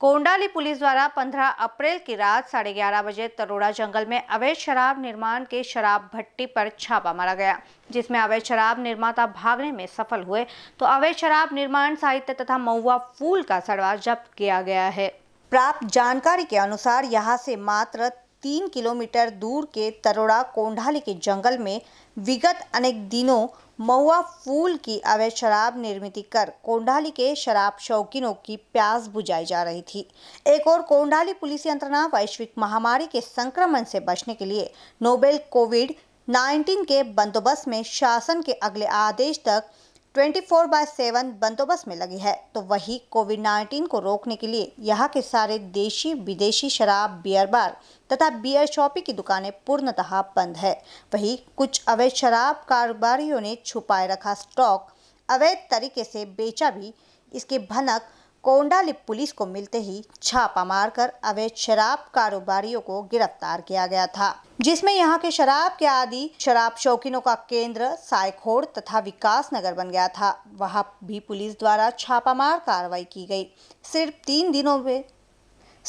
कोंडाली police द्वारा 15 अप्रैल की रात साढ़े ग्यारह बजे तरोड़ा जंगल में अवैध शराब निर्माण के शराब भट्टी पर छापा मारा गया जिसमें अवैध शराब निर्माता भागने में सफल हुए तो अवैध शराब निर्माण साहित्य तथा महुआ फूल का सड़वा जब्त किया गया है प्राप्त जानकारी के अनुसार यहां से मात्र तीन किलोमीटर दूर के तरोड़ा कोंढाली के जंगल में विगत अनेक दिनों महुआ फूल की अवैध शराब निर्मित कर कोंढाली के शराब शौकीनों की प्यास बुझाई जा रही थी एक और कोंढाली पुलिस यंत्रणा वैश्विक महामारी के संक्रमण से बचने के लिए नोबेल कोविड 19 के बंदोबस्त में शासन के अगले आदेश तक ट्वेंटी फोर बाय सेवन बंदोबस्त में लगी है तो वही कोविड नाइन्टीन को रोकने के लिए यहाँ के सारे देशी विदेशी शराब बियर बार तथा बियर शॉपी की दुकानें पूर्णतः बंद है वही कुछ अवैध शराब कारोबारियों ने छुपाए रखा स्टॉक अवैध तरीके से बेचा भी इसके भनक कोंडालिप पुलिस को मिलते ही छापा मारकर अवैध शराब कारोबारियों को गिरफ्तार किया गया था जिसमें यहां के शराब के आदि शराब शौकीनों का केंद्र सायखोड़ तथा विकास नगर बन गया था वहां भी पुलिस द्वारा छापामार कार्रवाई की गई सिर्फ तीन दिनों में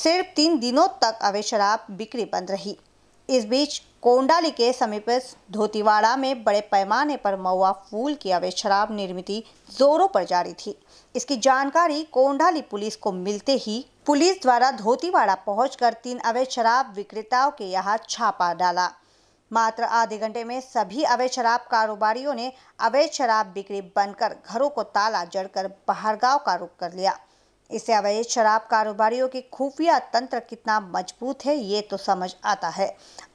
सिर्फ तीन दिनों तक अवैध शराब बिक्री बंद रही इस बीच कोंडाली के समीप धोतीवाड़ा में बड़े पैमाने पर मऊआ फूल की अवैध शराब निर्मित जोरों पर जारी थी इसकी जानकारी कोंडाली पुलिस को मिलते ही पुलिस द्वारा धोतीवाड़ा पहुंचकर तीन अवैध शराब विक्रेताओं के यहाँ छापा डाला मात्र आधे घंटे में सभी अवैध शराब कारोबारियों ने अवैध शराब बिक्री बंद कर घरों को ताला जड़कर बाहर गांव का रुख कर लिया इससे अवैध शराब कारोबारियों के खुफिया तंत्र कितना मजबूत है ये तो समझ आता है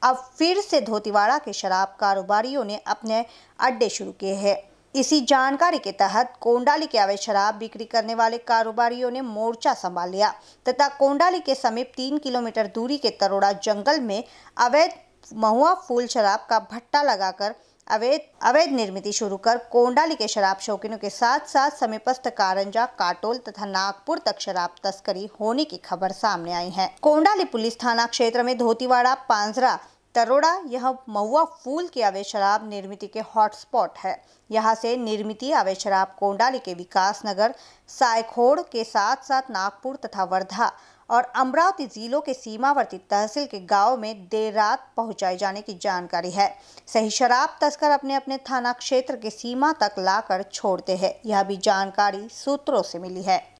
अब फिर से धोतीवाड़ा के शराब कारोबारियों ने अपने अड्डे शुरू किए हैं इसी जानकारी के तहत कोंडाली के अवैध शराब बिक्री करने वाले कारोबारियों ने मोर्चा संभाल लिया तथा कोंडाली के समीप तीन किलोमीटर दूरी के तरोड़ा जंगल में अवैध महुआ फूल शराब का भट्टा लगाकर अवैध अवैध निर्मित शुरू कर कोंडाली के शराब शौकीनों के साथ साथ समीपस्थ कारंजा काटोल तथा नागपुर तक शराब तस्करी होने की खबर सामने आई है कोंडाली पुलिस थाना क्षेत्र में धोतीवाड़ा पांजरा तरोड़ा यह महुआ फूल की अवैध शराब निर्मित के हॉटस्पॉट है यहाँ से निर्मित अवैध शराब कोंडाली के विकास नगर सायखोड़ के साथ साथ नागपुर तथा वर्धा और अमरावती जिलों के सीमावर्ती तहसील के गांव में देर रात पहुंचाए जाने की जानकारी है सही शराब तस्कर अपने अपने थाना क्षेत्र के सीमा तक लाकर छोड़ते हैं यह भी जानकारी सूत्रों से मिली है